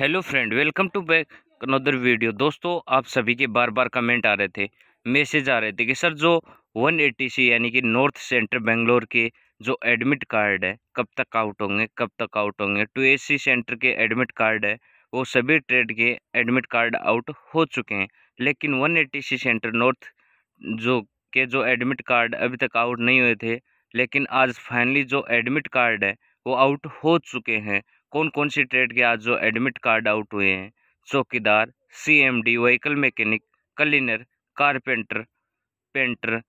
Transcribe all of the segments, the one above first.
hello friend welcome to back another video दोस्तों आप सभी के बार बार कमेंट आ रहे थे मैसेज आ रहे थे कि सर जो 180 यानी कि नॉर्थ सेंटर बेंगलोर के जो एडमिट कार्ड है कब तक आउट होंगे कब तक आउट होंगे टू तो ए सेंटर के एडमिट कार्ड है वो सभी ट्रेड के एडमिट कार्ड आउट हो चुके हैं लेकिन वन सी सेंटर नॉर्थ जो के जो एडमिट कार्ड अभी तक आउट नहीं हुए थे लेकिन आज फाइनली जो एडमिट कार्ड है वो आउट हो चुके हैं कौन कौन सी ट्रेड के आज जो एडमिट कार्ड आउट हुए हैं चौकीदार CMD vehicle mechanic cleaner carpenter painter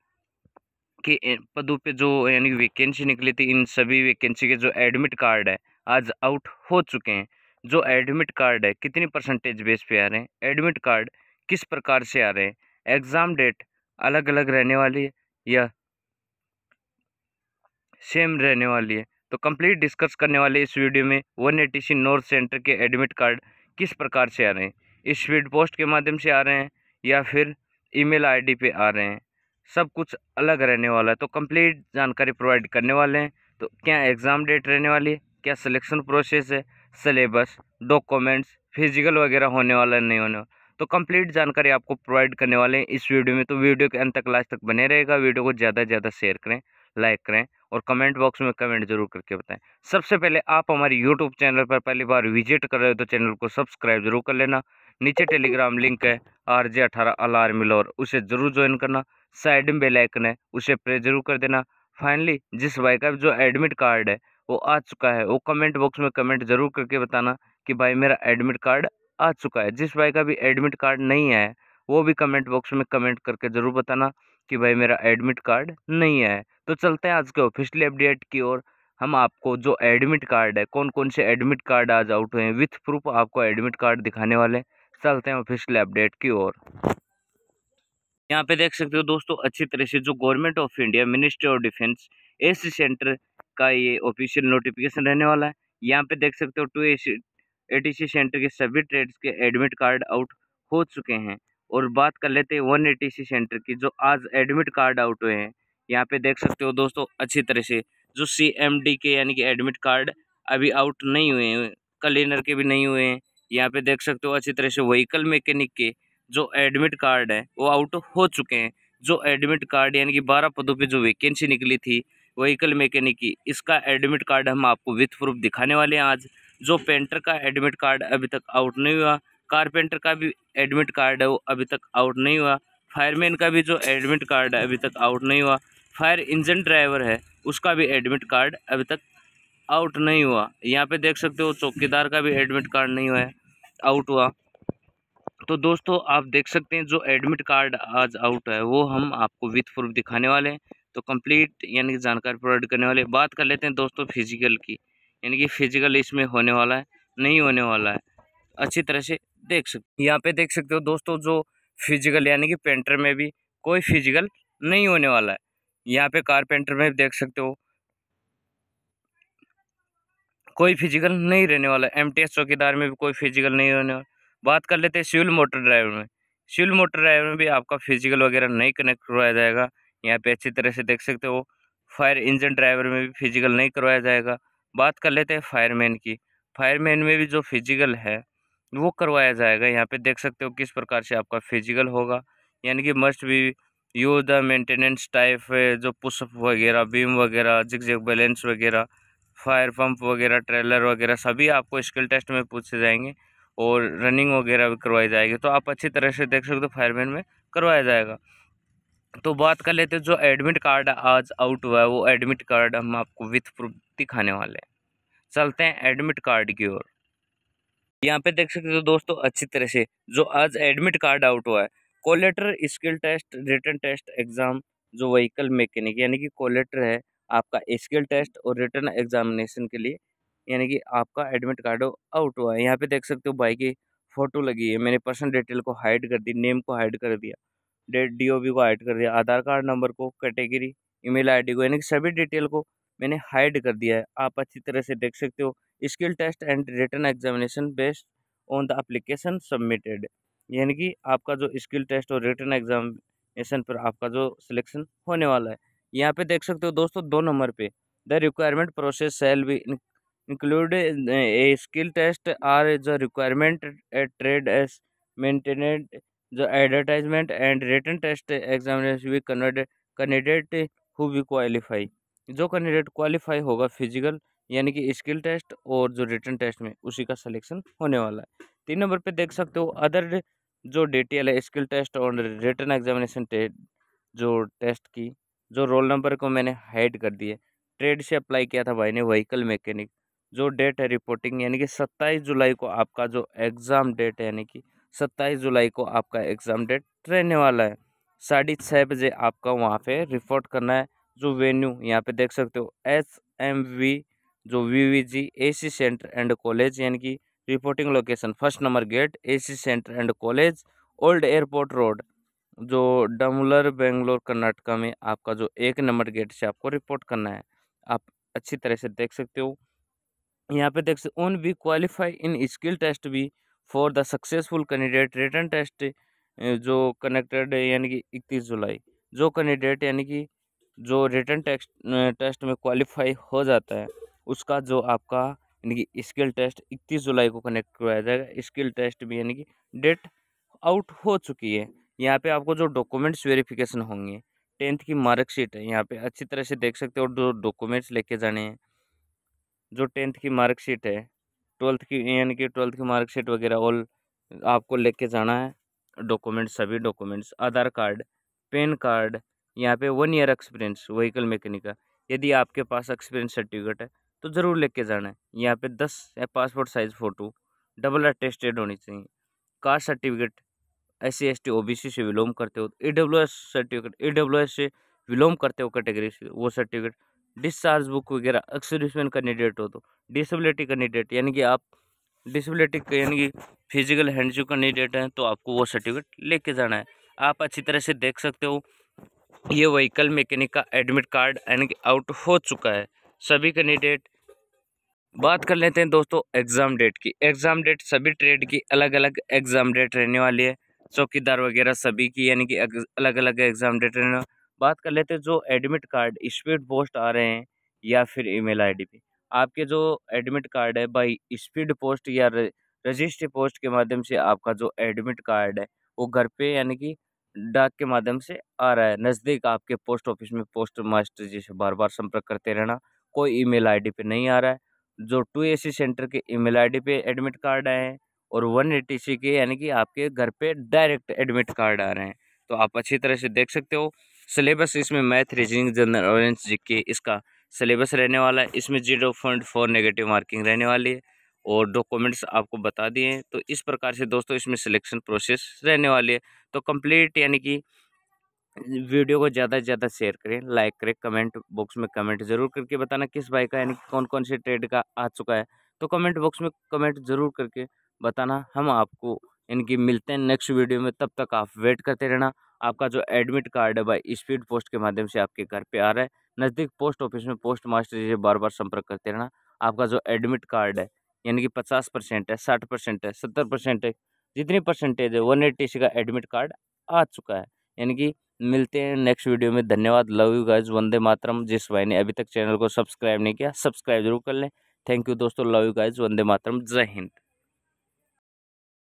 के पदों पे जो यानी वैकेंसी निकली थी इन सभी वैकेंसी के जो एडमिट कार्ड है आज आउट हो चुके हैं जो एडमिट कार्ड है कितनी परसेंटेज बेस पे आ रहे हैं एडमिट कार्ड किस प्रकार से आ रहे हैं एग्ज़ाम डेट अलग अलग रहने वाली है या सेम रहने वाली है तो कंप्लीट डिस्कस करने वाले इस वीडियो में वन एटी नॉर्थ सेंटर के एडमिट कार्ड किस प्रकार से आ रहे हैं इस स्पीड पोस्ट के माध्यम से आ रहे हैं या फिर ईमेल आईडी पे आ रहे हैं सब कुछ अलग रहने वाला है तो कंप्लीट जानकारी प्रोवाइड करने वाले हैं तो क्या एग्ज़ाम डेट रहने वाली है क्या सिलेक्शन प्रोसेस है सिलेबस डॉक्यूमेंट्स फिजिकल वगैरह होने वाला नहीं होने वाला तो कंप्लीट जानकारी आपको प्रोवाइड करने वाले हैं इस वीडियो में तो वीडियो के अंत तक लास्ट तक बने रहेगा वीडियो को ज़्यादा से ज़्यादा शेयर करें लाइक करें और कमेंट बॉक्स में कमेंट जरूर करके बताएं सबसे पहले आप हमारे यूट्यूब चैनल पर पहली बार विजिट कर रहे हो तो चैनल को सब्सक्राइब जरूर कर लेना नीचे टेलीग्राम लिंक है आर जे अठारह अलार मिलोर उसे जरूर ज्वाइन करना साइड में बेलाइकन है उसे प्रेस जरूर कर देना फाइनली जिस भाई का जो एडमिट कार्ड है वो आ चुका है वो कमेंट बॉक्स में कमेंट जरूर करके बताना कि भाई मेरा एडमिट कार्ड आ चुका है जिस भाई का भी एडमिट कार्ड नहीं है वो भी कमेंट बॉक्स में कमेंट करके ज़रूर बताना कि भाई मेरा एडमिट कार्ड नहीं है तो चलते हैं आज के ऑफिशियली अपडेट की ओर हम आपको जो एडमिट कार्ड है कौन कौन से एडमिट कार्ड आज आउट हुए हैं विथ प्रूफ आपको एडमिट कार्ड दिखाने वाले चलते हैं ऑफिशियल अपडेट की ओर यहाँ पे देख सकते हो दोस्तों अच्छी तरह से जो government of India ministry of defence S centre का ये ऑफिशियल नोटिफिकेशन रहने वाला है यहाँ पे देख सकते हो टू ए सी सेंटर के सभी ट्रेड्स के एडमिट कार्ड आउट हो चुके हैं और बात कर लेते हैं वन सी सेंटर की जो आज एडमिट कार्ड आउट हुए हैं यहाँ पे देख सकते हो दोस्तों अच्छी तरह से जो सीएमडी के यानी कि एडमिट कार्ड अभी आउट नहीं हुए हैं क्लीनर के भी नहीं हुए हैं यहाँ पे देख सकते हो अच्छी तरह से व्हीकल मैकेनिक के जो एडमिट कार्ड है वो आउट हो चुके हैं जो एडमिट कार्ड यानी कि बारह पदों पर जो वैकेंसी निकली थी व्हीकल मैकेनिक की इसका एडमिट कार्ड हम आपको विथ प्रूफ दिखाने वाले हैं आज जो पेंटर का एडमिट कार्ड अभी तक आउट नहीं हुआ कारपेंटर का भी एडमिट कार्ड है वो अभी तक आउट नहीं हुआ फायरमैन का भी जो एडमिट कार्ड है अभी तक आउट नहीं हुआ फायर इंजन ड्राइवर है उसका भी एडमिट कार्ड अभी तक आउट नहीं हुआ यहाँ पे देख सकते हो चौकीदार का भी एडमिट कार्ड नहीं हुआ है आउट हुआ तो दोस्तों आप देख सकते हैं जो एडमिट कार्ड आज आउट है वो हम आपको विथ प्रूफ दिखाने वाले हैं तो कंप्लीट यानी कि जानकारी प्रोवाइड करने वाले बात कर लेते हैं दोस्तों फिजिकल की यानी कि फिजिकल इसमें होने वाला है नहीं होने वाला है अच्छी तरह से देख सकते यहाँ पे देख सकते हो दोस्तों जो फिजिकल यानी कि पेंटर में भी कोई फिजिकल नहीं होने वाला है यहाँ पे कारपेंटर में भी देख सकते हो कोई फिजिकल नहीं रहने वाला है एम चौकीदार में भी कोई फिजिकल नहीं रहने वाला बात कर लेते हैं सिविल मोटर ड्राइवर में सिविल मोटर ड्राइवर में भी आपका फिजिकल वगैरह नहीं कनेक्ट करवाया जाएगा यहाँ पे अच्छी तरह से देख सकते हो फायर इंजन ड्राइवर में भी फिजिकल नहीं करवाया जाएगा बात कर लेते हैं फायरमैन की फायरमैन में भी जो फिजिकल है वो करवाया जाएगा यहाँ पे देख सकते हो किस प्रकार से आपका फिजिकल होगा यानी कि must be use the maintenance type जो पुशअप वगैरह बीम वगैरह जिग जिग बैलेंस वगैरह फायर पंप वगैरह ट्रेलर वगैरह सभी आपको स्किल टेस्ट में पूछे जाएंगे और रनिंग वगैरह भी करवाई जाएगी तो आप अच्छी तरह से देख सकते हो फायरमैन में करवाया जाएगा तो बात कर लेते हैं जो एडमिट कार्ड आज आउट हुआ है वो एडमिट कार्ड हम आपको विथ प्रूफ दिखाने वाले हैं चलते हैं एडमिट कार्ड की ओर यहाँ पे देख सकते हो दोस्तों अच्छी तरह से जो आज एडमिट कार्ड आउट हुआ है कोलेटर skill test written test exam जो व्हीकल मैकेनिक यानी कि कोलेटर है आपका स्किल टेस्ट और रिटर्न एग्जामिनेशन के लिए यानी कि आपका एडमिट कार्ड आउट हुआ है यहाँ पे देख सकते हो भाई की फ़ोटो लगी है मैंने पर्सनल डिटेल को हाइड कर दी नेम को हाइड कर दिया डेट डी को हाइड कर दिया आधार कार्ड नंबर को कैटेगरी ईमेल आईडी को यानी कि सभी डिटेल को मैंने हाइड कर दिया है आप अच्छी तरह से देख सकते हो skill test and written examination based on the application submitted यानी कि आपका जो स्किल टेस्ट और रिटर्न एग्जामिनेशन पर आपका जो सिलेक्शन होने वाला है यहाँ पे देख सकते हो दोस्तों दो नंबर पे द रिक्वायरमेंट प्रोसेस सेल भी include a skill test are the requirement at trade as mentioned the advertisement and written test examination भी कन्वर्टेड कैंडिडेट हु भी क्वालिफाई जो कैंडिडेट क्वालिफाई होगा फिजिकल यानी कि स्किल टेस्ट और जो रिटर्न टेस्ट में उसी का सिलेक्शन होने वाला है तीन नंबर पे देख सकते हो अदर जो डिटेल है स्किल टेस्ट और रिटर्न एग्जामिनेशन जो टेस्ट की जो रोल नंबर को मैंने हाइड कर दिए ट्रेड से अप्लाई किया था भाई ने व्हीकल मैकेनिक जो डेट है रिपोर्टिंग यानी कि सत्ताईस जुलाई को आपका जो एग्ज़ाम डेट है यानी कि सत्ताईस जुलाई को आपका एग्ज़ाम डेट रहने वाला है साढ़े छः बजे आपका वहाँ पे रिपोर्ट करना है जो वेन्यू यहाँ पे देख सकते हो एस एम वी जो V V G A C center and college यानी कि reporting location first number gate A C center and college old airport road जो डमलर बेंगलोर कर्नाटका में आपका जो एक नंबर गेट से आपको रिपोर्ट करना है आप अच्छी तरह से देख सकते हो यहाँ पे देख सकते on be qualify in skill test भी for the successful candidate written test जो कनेक्टेड यानी कि इकतीस जुलाई जो कैंडिडेट यानी कि जो रिटर्न टेस्ट टेस्ट में क्वालिफाई हो जाता है उसका जो आपका यानी कि स्किल टेस्ट इकतीस जुलाई को कनेक्ट करवाया जाएगा स्किल टेस्ट भी यानी कि डेट आउट हो चुकी है यहाँ पे आपको जो डॉक्यूमेंट्स वेरिफिकेशन होंगे टेंथ की मार्कशीट है यहाँ पे अच्छी तरह से देख सकते हो जो डॉक्यूमेंट्स लेके जाने हैं जो टेंथ की मार्कशीट है ट्वेल्थ की यानी कि ट्वेल्थ की मार्कशीट वगैरह ऑल आपको लेके जाना है डॉक्यूमेंट्स सभी documents Aadhaar card PAN card यहाँ पे one year experience vehicle mechanic का यदि आपके पास एक्सपीरियंस सर्टिफिकेट है तो ज़रूर लेके जाना है यहाँ पे दस या passport size photo double attested होनी चाहिए caste certificate S C S T O B C से बिलोंग करते हो E W S certificate A W S से बिलोंग करते हो कैटेगरी से वो सर्टिफिकेट डिस्चार्ज बुक वगैरह एक्सर्विसमैन कैंडिडेट हो तो डिसबिलिटी कैंडिडेट यानी कि आप डिसबिलिटी यानी कि फिजिकल हैंडजू कैंडिडेट हैं तो आपको वो सर्टिफिकेट लेके जाना है आप अच्छी तरह से देख सकते हो ये व्हीकल मैकेनिक का एडमिट कार्ड यानी कि आउट हो चुका है सभी कैंडिडेट बात कर लेते हैं दोस्तों एग्ज़ाम डेट की एग्ज़ाम डेट सभी ट्रेड की अलग अलग एग्ज़ाम डेट रहने वाली है चौकीदार वगैरह सभी की यानी कि अलग अलग एग्ज़ाम डेट रहने बात कर लेते हैं जो एडमिट कार्ड स्पीड पोस्ट आ रहे हैं या फिर ईमेल आईडी पे आपके जो एडमिट कार्ड है बाई स्पीड पोस्ट या रजिस्ट्री पोस्ट के माध्यम से आपका जो एडमिट कार्ड है वो घर पे यानी कि डाक के माध्यम से आ रहा है नज़दीक आपके पोस्ट ऑफिस में पोस्ट मास्टर जी से बार बार संपर्क करते रहना कोई ईमेल आईडी पे नहीं आ रहा है जो टू सी सेंटर के ईमेल आईडी पे एडमिट कार्ड आए हैं और वन सी के यानी कि आपके घर पे डायरेक्ट एडमिट कार्ड आ रहे हैं तो आप अच्छी तरह से देख सकते हो सिलेबस इसमें math reasoning general knowledge G K इसका सिलेबस रहने वाला है इसमें zero point four negative marking रहने वाली है और डॉक्यूमेंट्स आपको बता दिए हैं तो इस प्रकार से दोस्तों इसमें सिलेक्शन प्रोसेस रहने वाली है तो कंप्लीट यानी कि वीडियो को ज़्यादा से ज़्यादा शेयर करें लाइक करें कमेंट बॉक्स में कमेंट ज़रूर करके बताना किस बाइक का यानी कि कौन कौन से ट्रेड का आ चुका है तो कमेंट बॉक्स में कमेंट ज़रूर करके बताना हम आपको इनकी मिलते हैं नेक्स्ट वीडियो में तब तक आप वेट करते रहना आपका जो एडमिट कार्ड है बाई स्पीड पोस्ट के माध्यम से आपके घर पे आ रहा है नज़दीक पोस्ट ऑफिस में पोस्ट मास्टर जी से बार बार संपर्क करते रहना आपका जो एडमिट कार्ड है यानी कि पचास परसेंट है साठ परसेंट है सत्तर परसेंट है जितनी परसेंटेज है वन एट्टी का एडमिट कार्ड आ चुका है यानी कि मिलते हैं नेक्स्ट वीडियो में धन्यवाद लव यू गाइज वंदे मातरम जिस भाई ने अभी तक चैनल को सब्सक्राइब नहीं किया सब्सक्राइब जरूर कर लें थैंक यू दोस्तों लव यू गाइज वंदे मातरम जय हिंद